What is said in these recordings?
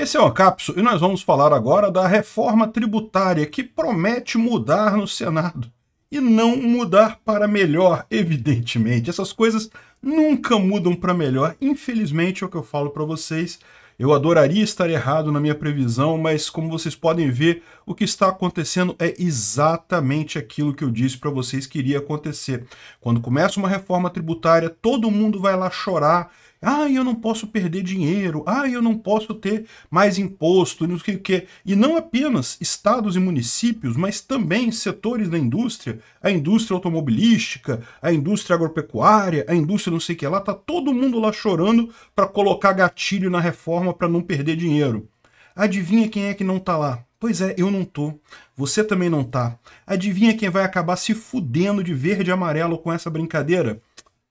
Esse é o Capso e nós vamos falar agora da reforma tributária que promete mudar no Senado. E não mudar para melhor, evidentemente. Essas coisas nunca mudam para melhor. Infelizmente é o que eu falo para vocês. Eu adoraria estar errado na minha previsão, mas como vocês podem ver, o que está acontecendo é exatamente aquilo que eu disse para vocês que iria acontecer. Quando começa uma reforma tributária, todo mundo vai lá chorar ah, eu não posso perder dinheiro. Ah, eu não posso ter mais imposto, não sei o E não apenas estados e municípios, mas também setores da indústria, a indústria automobilística, a indústria agropecuária, a indústria não sei o que lá, tá todo mundo lá chorando para colocar gatilho na reforma para não perder dinheiro. Adivinha quem é que não tá lá? Pois é, eu não tô. Você também não tá. Adivinha quem vai acabar se fudendo de verde e amarelo com essa brincadeira?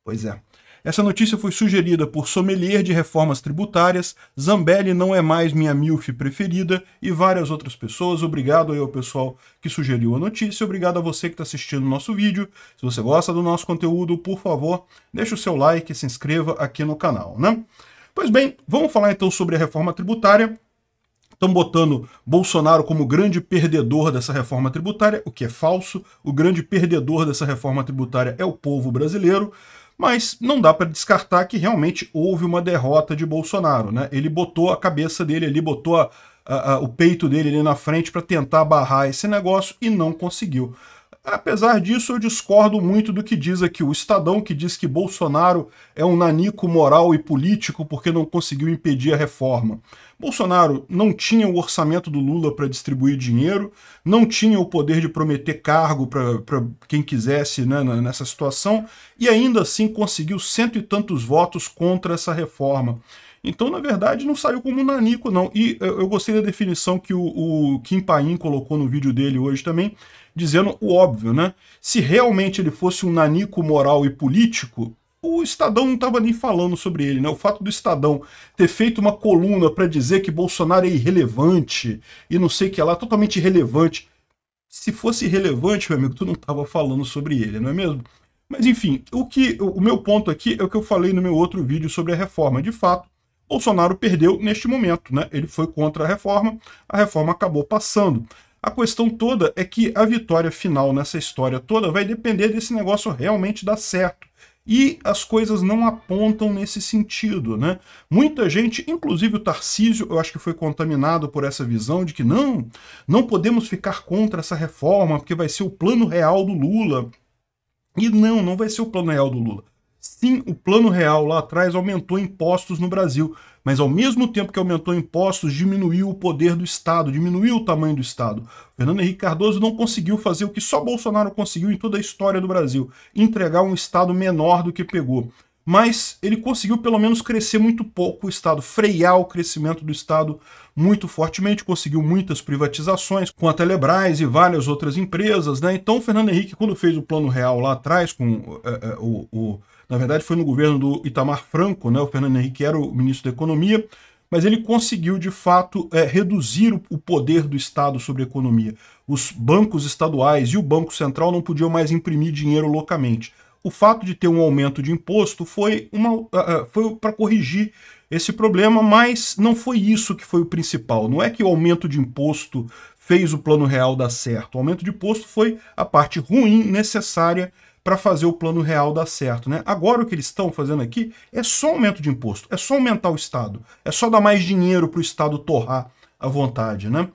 Pois é, essa notícia foi sugerida por sommelier de reformas tributárias, Zambelli não é mais minha MILF preferida e várias outras pessoas. Obrigado aí ao pessoal que sugeriu a notícia, obrigado a você que está assistindo o nosso vídeo. Se você gosta do nosso conteúdo, por favor, deixe o seu like e se inscreva aqui no canal, né? Pois bem, vamos falar então sobre a reforma tributária estão botando Bolsonaro como grande perdedor dessa reforma tributária, o que é falso. O grande perdedor dessa reforma tributária é o povo brasileiro. Mas não dá para descartar que realmente houve uma derrota de Bolsonaro. Né? Ele botou a cabeça dele ali, botou a, a, a, o peito dele ali na frente para tentar barrar esse negócio e não conseguiu. Apesar disso, eu discordo muito do que diz aqui o Estadão, que diz que Bolsonaro é um nanico moral e político porque não conseguiu impedir a reforma. Bolsonaro não tinha o orçamento do Lula para distribuir dinheiro, não tinha o poder de prometer cargo para quem quisesse né, nessa situação, e ainda assim conseguiu cento e tantos votos contra essa reforma. Então, na verdade, não saiu como nanico, não. E eh, eu, gostei da definição que o, o Kim Paim colocou no vídeo dele hoje também, dizendo o óbvio, né? Se realmente ele fosse um nanico moral e político, o Estadão não estava nem falando sobre ele, né? O fato do Estadão ter feito uma coluna para dizer que Bolsonaro é irrelevante e não sei o que lá, totalmente irrelevante. Se fosse irrelevante, meu amigo, tu não estava falando sobre ele, não é mesmo? Mas enfim, o que o meu ponto aqui é o que eu falei no meu outro vídeo sobre a reforma. De fato, Bolsonaro perdeu neste momento, né? Ele foi contra a reforma, a reforma acabou passando. A questão toda é que a vitória final nessa história toda vai depender desse negócio realmente dar certo. E as coisas não apontam nesse sentido, né? Muita gente, inclusive o Tarcísio, eu acho que foi contaminado por essa visão de que não, não podemos ficar contra essa reforma, porque vai ser o plano real do Lula. E não, não vai ser o plano real do Lula. Sim, o plano real lá atrás aumentou impostos no Brasil, mas ao mesmo tempo que aumentou impostos, diminuiu o poder do Estado, diminuiu o tamanho do Estado. Fernando Henrique Cardoso não conseguiu fazer o que só Bolsonaro conseguiu em toda a história do Brasil, entregar um Estado menor do que pegou. Mas ele conseguiu pelo menos crescer muito pouco o Estado, frear o crescimento do Estado muito fortemente, conseguiu muitas privatizações com a Telebrás e várias outras empresas. Né? Então, Fernando Henrique, quando fez o Plano Real lá atrás, com uh, uh, o na verdade, foi no governo do Itamar Franco, né? O Fernando Henrique era o ministro da Economia, mas ele conseguiu, de fato, é, reduzir o poder do Estado sobre a economia. Os bancos estaduais e o Banco Central não podiam mais imprimir dinheiro loucamente. O fato de ter um aumento de imposto foi, uma, é, é, foi para corrigir esse problema, mas não foi isso que foi o principal. Não é que o aumento de imposto fez o plano real dar certo. O aumento de imposto foi a parte ruim necessária para fazer o plano real dar certo. Né? Agora o que eles estão fazendo aqui é só aumento de imposto, é só aumentar o Estado, é só dar mais dinheiro para o Estado torrar à vontade. Né?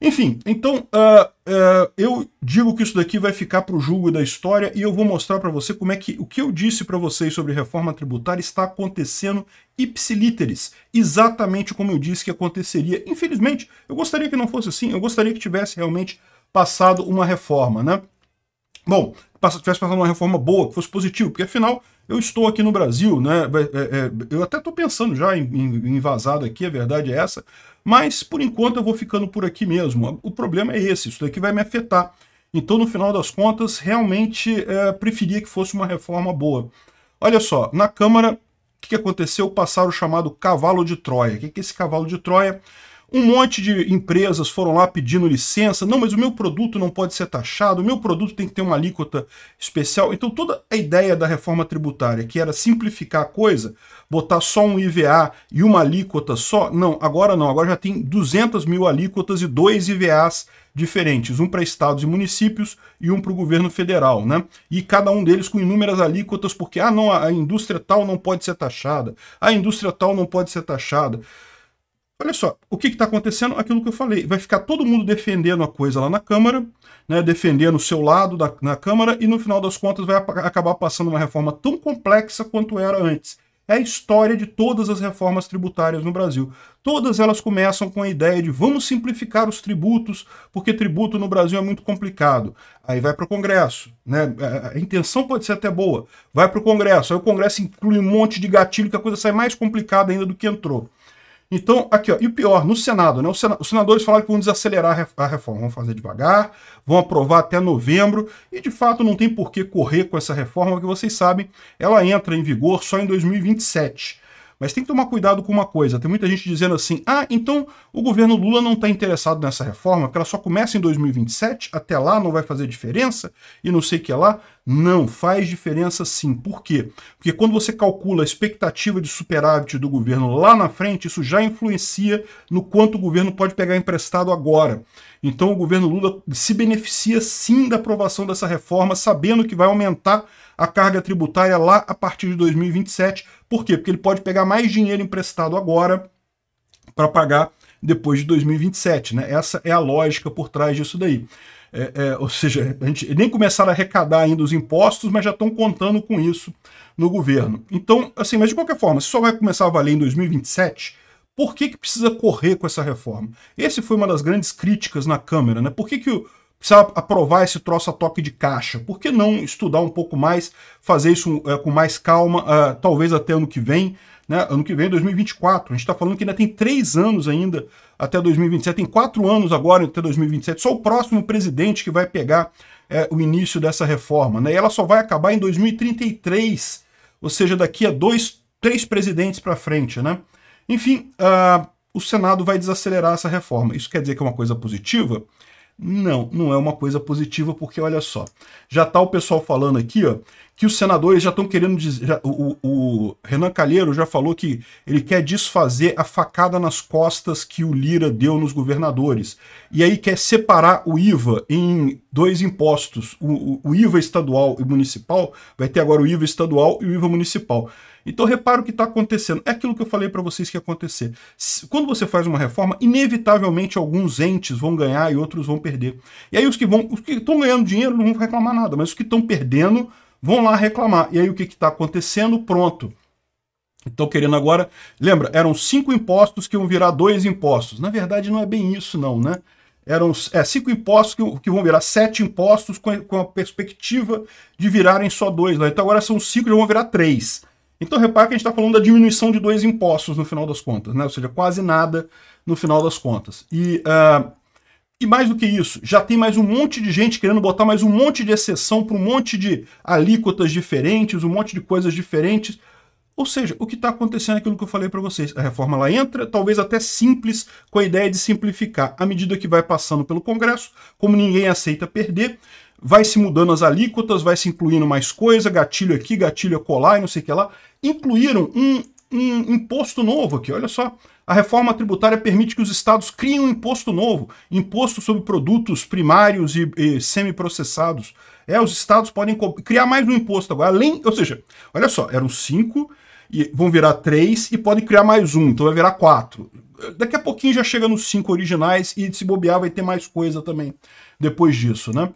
Enfim, então uh, uh, eu digo que isso daqui vai ficar para o julgo da história e eu vou mostrar para você como é que o que eu disse para vocês sobre reforma tributária está acontecendo ipsilíteres, exatamente como eu disse que aconteceria. Infelizmente, eu gostaria que não fosse assim, eu gostaria que tivesse realmente passado uma reforma, né? Bom, tivesse passado uma reforma boa, que fosse positivo, porque afinal eu estou aqui no Brasil, né? É, é, eu até estou pensando já em, em, em vazado aqui, a verdade é essa, mas por enquanto eu vou ficando por aqui mesmo. O problema é esse, isso daqui vai me afetar. Então, no final das contas, realmente é, preferia que fosse uma reforma boa. Olha só, na Câmara, o que aconteceu? Passaram o chamado cavalo de Troia. O que é esse cavalo de Troia? Um monte de empresas foram lá pedindo licença. Não, mas o meu produto não pode ser taxado, o meu produto tem que ter uma alíquota especial. Então, toda a ideia da reforma tributária, que era simplificar a coisa, botar só um IVA e uma alíquota só, não, agora não. Agora já tem 200 mil alíquotas e dois IVAs diferentes, um para estados e municípios e um para o governo federal, né? E cada um deles com inúmeras alíquotas, porque ah, não, a indústria tal não pode ser taxada, a indústria tal não pode ser taxada. Olha só, o que está acontecendo? Aquilo que eu falei. Vai ficar todo mundo defendendo a coisa lá na Câmara, né, defendendo o seu lado da, na Câmara, e no final das contas vai acabar passando uma reforma tão complexa quanto era antes. É a história de todas as reformas tributárias no Brasil. Todas elas começam com a ideia de vamos simplificar os tributos, porque tributo no Brasil é muito complicado. Aí vai para o Congresso. Né? A intenção pode ser até boa. Vai para o Congresso. Aí o Congresso inclui um monte de gatilho que a coisa sai mais complicada ainda do que entrou. Então, aqui, ó, e o pior, no Senado, né? os senadores falaram que vão desacelerar a reforma, vão fazer devagar, vão aprovar até novembro, e de fato não tem por que correr com essa reforma, porque vocês sabem, ela entra em vigor só em 2027. Mas tem que tomar cuidado com uma coisa. Tem muita gente dizendo assim: ah, então o governo Lula não está interessado nessa reforma, porque ela só começa em 2027, até lá não vai fazer diferença e não sei o que lá. Não, faz diferença sim. Por quê? Porque quando você calcula a expectativa de superávit do governo lá na frente, isso já influencia no quanto o governo pode pegar emprestado agora. Então o governo Lula se beneficia sim da aprovação dessa reforma, sabendo que vai aumentar a carga tributária lá a partir de 2027. Por quê? Porque ele pode pegar mais dinheiro emprestado agora para pagar depois de 2027, né? Essa é a lógica por trás disso daí. É, é, ou seja, a gente nem começaram a arrecadar ainda os impostos, mas já estão contando com isso no governo. Então, assim, mas de qualquer forma, se só vai começar a valer em 2027, por que, que precisa correr com essa reforma? Esse foi uma das grandes críticas na Câmara, né? Por que, que o, precisa aprovar esse troço a toque de caixa. Por que não estudar um pouco mais, fazer isso é, com mais calma, uh, talvez até ano que vem, né? Ano que vem, 2024. É a gente está falando que ainda tem três anos ainda até 2027, tem quatro anos agora até 2027. Só o próximo presidente que vai pegar é, o início dessa reforma, né? E ela só vai acabar em 2033, ou seja, daqui a dois, três presidentes para frente, né? Enfim, uh, o Senado vai desacelerar essa reforma. Isso quer dizer que é uma coisa positiva? Não, não é uma coisa positiva, porque olha só, já tá o pessoal falando aqui, ó, que os senadores já estão querendo dizer. o, o, Renan Calheiro já falou que ele quer desfazer a facada nas costas que o Lira deu nos governadores. E aí quer separar o IVA em dois impostos: o, o, o IVA estadual e municipal, vai ter agora o IVA estadual e o IVA municipal. Então repara o que está acontecendo. É aquilo que eu falei para vocês que ia acontecer. Quando você faz uma reforma, inevitavelmente alguns entes vão ganhar e outros vão perder. E aí os que vão, os que estão ganhando dinheiro não vão reclamar nada, mas os que estão perdendo vão lá reclamar. E aí o que está acontecendo? Pronto. Estão querendo agora. Lembra, eram cinco impostos que vão virar dois impostos. Na verdade, não é bem isso, não, né? Eram é, cinco impostos que, que vão virar sete impostos com, com a perspectiva de virarem só dois. Né? Então agora são cinco e vão virar três. Então repare que a gente está falando da diminuição de dois impostos no final das contas, né? ou seja, quase nada no final das contas. E, uh, e mais do que isso, já tem mais um monte de gente querendo botar mais um monte de exceção para um monte de alíquotas diferentes, um monte de coisas diferentes. Ou seja, o que está acontecendo é aquilo que eu falei para vocês. A reforma lá entra, talvez até simples, com a ideia de simplificar. À medida que vai passando pelo Congresso, como ninguém aceita perder, vai se mudando as alíquotas, vai se incluindo mais coisa, gatilho aqui, gatilho acolá e não sei o que lá. Incluíram um, um imposto novo aqui, olha só. A reforma tributária permite que os estados criem um imposto novo, imposto sobre produtos primários e, e semi-processados. É, os estados podem criar mais um imposto agora, além, ou seja, olha só, eram cinco, e vão virar três e podem criar mais um, então vai virar quatro. Daqui a pouquinho já chega nos cinco originais e se bobear vai ter mais coisa também depois disso, né?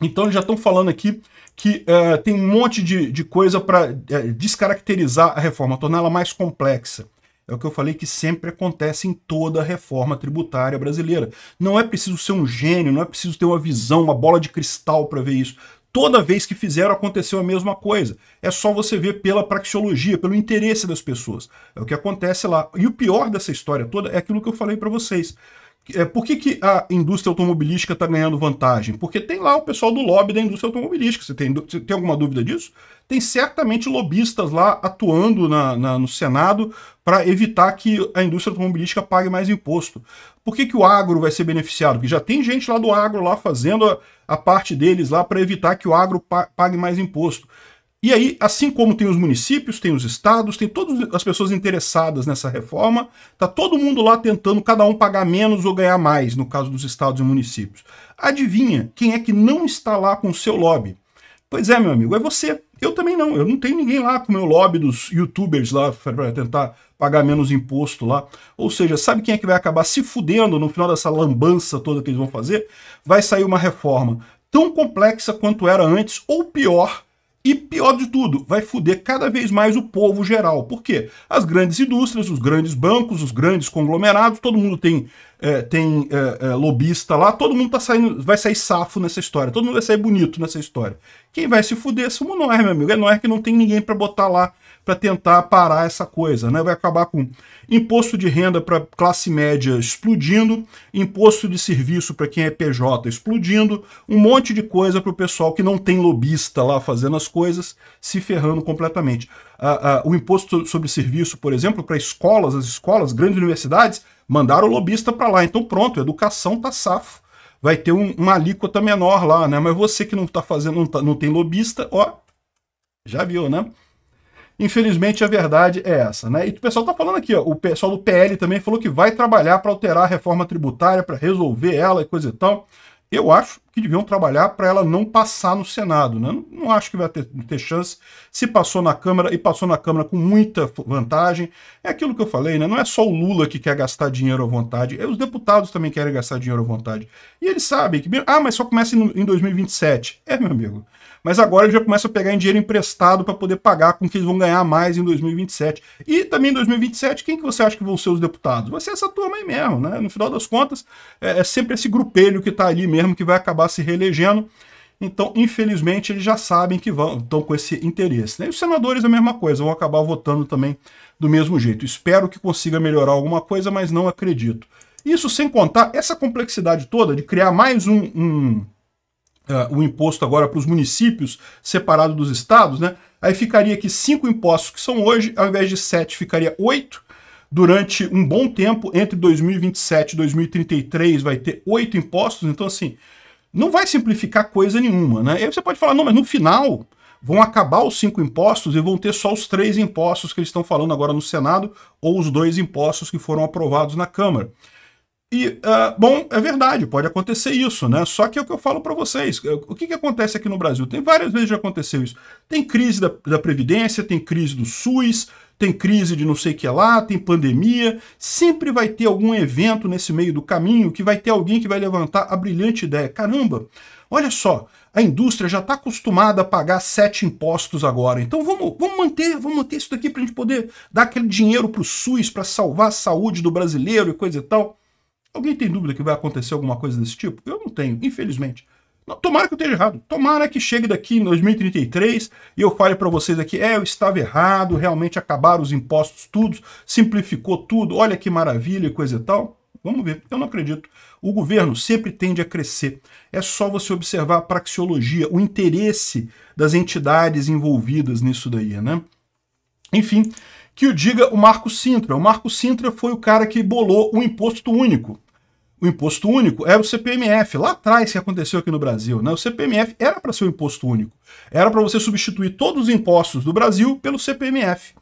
Então já estão falando aqui que uh, tem um monte de, de coisa para uh, eh, descaracterizar a reforma, torná-la mais complexa. É o que eu falei que sempre acontece em toda a reforma tributária brasileira. Não é preciso ser um gênio, não é preciso ter uma visão, uma bola de cristal para ver isso. Toda vez que fizeram, aconteceu a mesma coisa. É só você ver pela praxeologia, pelo interesse das pessoas. É o que acontece lá. E o pior dessa história toda é aquilo que eu falei para vocês. É, por que, que a indústria automobilística está ganhando vantagem? Porque tem lá o pessoal do lobby da indústria automobilística. Você tem, você tem alguma dúvida disso? Tem certamente lobistas lá atuando na, na no Senado para evitar que a indústria automobilística pague mais imposto. Por que, que o agro vai ser beneficiado? Porque já tem gente lá do agro lá fazendo a, a parte deles lá para evitar que o agro pague mais imposto. E aí, assim como tem os municípios, tem os estados, tem todas as pessoas interessadas nessa reforma, tá todo mundo lá tentando cada um pagar menos ou ganhar mais, no caso dos estados e municípios. Adivinha quem é que não está lá com o seu lobby? Pois é, meu amigo, é você. Eu também não, eu não tenho ninguém lá com o meu lobby dos youtubers lá para tentar pagar menos imposto lá. Ou seja, sabe quem é que vai acabar se fudendo no final dessa lambança toda que eles vão fazer? Vai sair uma reforma tão complexa quanto era antes, ou pior, e pior de tudo, vai foder cada vez mais o povo geral. Por quê? As grandes indústrias, os grandes bancos, os grandes conglomerados, todo mundo tem, é, tem é, é, lobista lá, todo mundo tá saindo, vai sair safo nessa história, todo mundo vai sair bonito nessa história. Quem vai se fuder somos nós, meu amigo. É nós que não tem ninguém para botar lá para tentar parar essa coisa, né? Vai acabar com imposto de renda para classe média explodindo, imposto de serviço para quem é PJ explodindo, um monte de coisa para o pessoal que não tem lobista lá fazendo as coisas se ferrando completamente. Ah, ah, o imposto sobre serviço, por exemplo, para escolas, as escolas, grandes universidades, mandaram o lobista para lá. Então pronto, educação tá safo vai ter um, uma alíquota menor lá, né? Mas você que não está fazendo, não, tá, não tem lobista, ó, já viu, né? Infelizmente a verdade é essa, né? E o pessoal tá falando aqui, ó, o pessoal do PL também falou que vai trabalhar para alterar a reforma tributária, para resolver ela e coisa e tal. Eu acho que deviam trabalhar para ela não passar no Senado. Né? Não, não, acho que vai ter, ter, chance. Se passou na Câmara e passou na Câmara com muita vantagem, é aquilo que eu falei, né? não é só o Lula que quer gastar dinheiro à vontade, é os deputados também querem gastar dinheiro à vontade. E eles sabem que, ah, mas só começa em, em 2027. É, meu amigo. Mas agora eles já começam a pegar em dinheiro emprestado para poder pagar com que eles vão ganhar mais em 2027. E também em 2027, quem que você acha que vão ser os deputados? Vai ser essa turma aí mesmo, né? No final das contas, é, é sempre esse grupelho que está ali mesmo que vai acabar acabar se reelegendo. Então, infelizmente, eles já sabem que vão, estão com esse interesse. Né? E os senadores, a mesma coisa, vão acabar votando também do mesmo jeito. Espero que consiga melhorar alguma coisa, mas não acredito. Isso sem contar essa complexidade toda de criar mais um, um é, o uh, um imposto agora para os municípios, separado dos estados, né? Aí ficaria que cinco impostos que são hoje, ao invés de sete, ficaria oito. Durante um bom tempo, entre 2027 e 2033, vai ter oito impostos. Então, assim, não vai simplificar coisa nenhuma, né? E aí você pode falar, não, mas no final vão acabar os cinco impostos e vão ter só os três impostos que eles estão falando agora no Senado ou os dois impostos que foram aprovados na Câmara. E, uh, bom, é verdade, pode acontecer isso, né? Só que é o que eu falo para vocês. É, o que, que acontece aqui no Brasil? Tem várias vezes já aconteceu isso. Tem crise da, da Previdência, tem crise do SUS, tem crise de não sei o que lá, tem pandemia. Sempre vai ter algum evento nesse meio do caminho que vai ter alguém que vai levantar a brilhante ideia. Caramba, olha só, a indústria já está acostumada a pagar sete impostos agora. Então vamos, vamos manter, vamos manter isso daqui para a gente poder dar aquele dinheiro para o SUS, para salvar a saúde do brasileiro e coisa e tal. Alguém tem dúvida que vai acontecer alguma coisa desse tipo? Eu não tenho, infelizmente. Tomara que eu esteja errado. Tomara que chegue daqui em 2033 e eu fale para vocês aqui, é, eu estava errado, realmente acabaram os impostos todos, simplificou tudo, olha que maravilha e coisa e tal. Vamos ver, eu não acredito. O governo sempre tende a crescer. É só você observar a praxeologia, o interesse das entidades envolvidas nisso daí, né? Enfim, que o diga o Marco Sintra. O Marco Sintra foi o cara que bolou o imposto único. O imposto único era o CPMF, lá atrás que aconteceu aqui no Brasil. Né? O CPMF era para ser o um imposto único. Era para você substituir todos os impostos do Brasil pelo CPMF,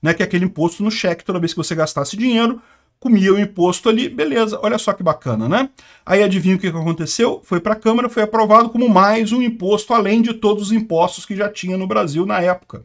né? que é aquele imposto no cheque, toda vez que você gastasse dinheiro, comia o imposto ali, beleza, olha só que bacana, né? Aí adivinha o que aconteceu? Foi para a Câmara, foi aprovado como mais um imposto, além de todos os impostos que já tinha no Brasil na época.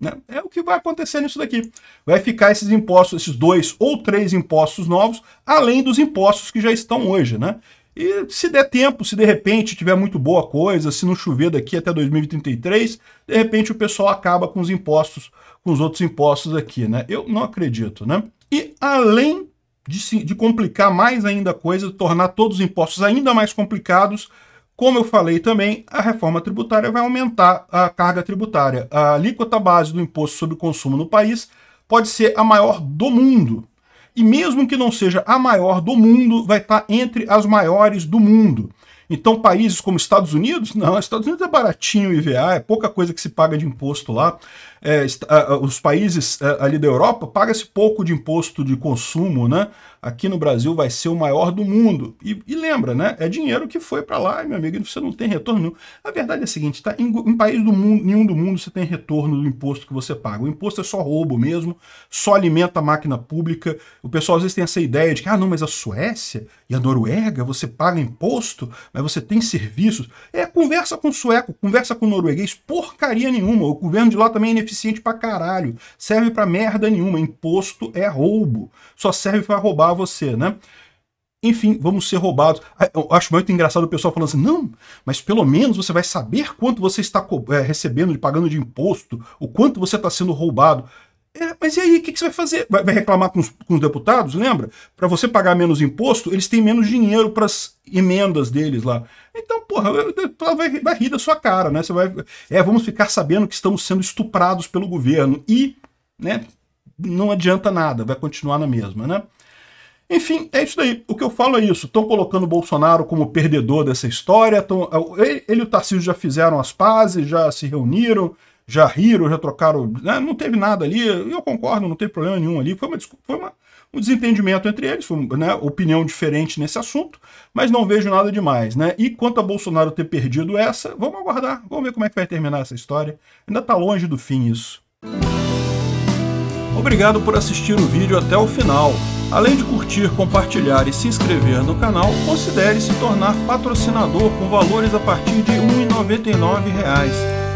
Né? É o que vai acontecer nisso daqui. Vai ficar esses impostos, esses dois ou três impostos novos, além dos impostos que já estão hoje, né? E se der tempo, se de repente tiver muito boa coisa, se não chover daqui até 2033, de repente o pessoal acaba com os impostos, com os outros impostos aqui, né? Eu não acredito, né? E além de, de complicar mais ainda a coisa, tornar todos os impostos ainda mais complicados, como eu falei também, a reforma tributária vai aumentar a carga tributária. A alíquota base do imposto sobre o consumo no país pode ser a maior do mundo. E mesmo que não seja a maior do mundo, vai estar entre as maiores do mundo. Então, países como Estados Unidos, não, Estados Unidos é baratinho o IVA, é pouca coisa que se paga de imposto lá é, está, os países é, ali da Europa, paga-se pouco de imposto de consumo, né? Aqui no Brasil vai ser o maior do mundo. E, e lembra, né? É dinheiro que foi para lá, meu amigo, você não tem retorno nenhum. A verdade é a seguinte, tá? Em, em país do mundo, nenhum do mundo você tem retorno do imposto que você paga. O imposto é só roubo mesmo, só alimenta a máquina pública. O pessoal às vezes tem essa ideia de que, ah, não, mas a Suécia e a Noruega, você paga imposto, mas você tem serviços. É, conversa com o sueco, conversa com o norueguês, porcaria nenhuma. O governo de lá também é ineficiente eficiente pra caralho. Serve pra merda nenhuma. Imposto é roubo. Só serve pra roubar você, né? Enfim, vamos ser roubados. Ah, eu acho muito engraçado o pessoal falando assim: não, mas pelo menos você vai saber quanto você está eh, recebendo, pagando de imposto, o quanto você está sendo roubado. É, mas e aí, o que, que, você vai fazer? Vai, vai reclamar com os, com os, deputados, lembra? Para você pagar menos imposto, eles têm menos dinheiro para as emendas deles lá. Então, porra, vai, vai rir da sua cara, né? Você vai. É, vamos ficar sabendo que estamos sendo estuprados pelo governo. E, né, não adianta nada, vai continuar na mesma, né? Enfim, é isso daí. O que eu falo é isso. Estão colocando o Bolsonaro como perdedor dessa história. Tão, ele, é, ele e o Tarcísio já fizeram as pazes, já se reuniram já ou já trocaram. Né? Não teve nada ali. Eu concordo, não teve problema nenhum ali. Foi, uma, foi uma, um desentendimento entre eles, foi né, opinião diferente nesse assunto, mas não vejo nada demais. Né? E quanto a Bolsonaro ter perdido essa, vamos aguardar, vamos ver como é que vai terminar essa história. Ainda está longe do fim isso. Obrigado por assistir o vídeo até o final. Além de curtir, compartilhar e se inscrever no canal, considere se tornar patrocinador com valores a partir de R$ 1,99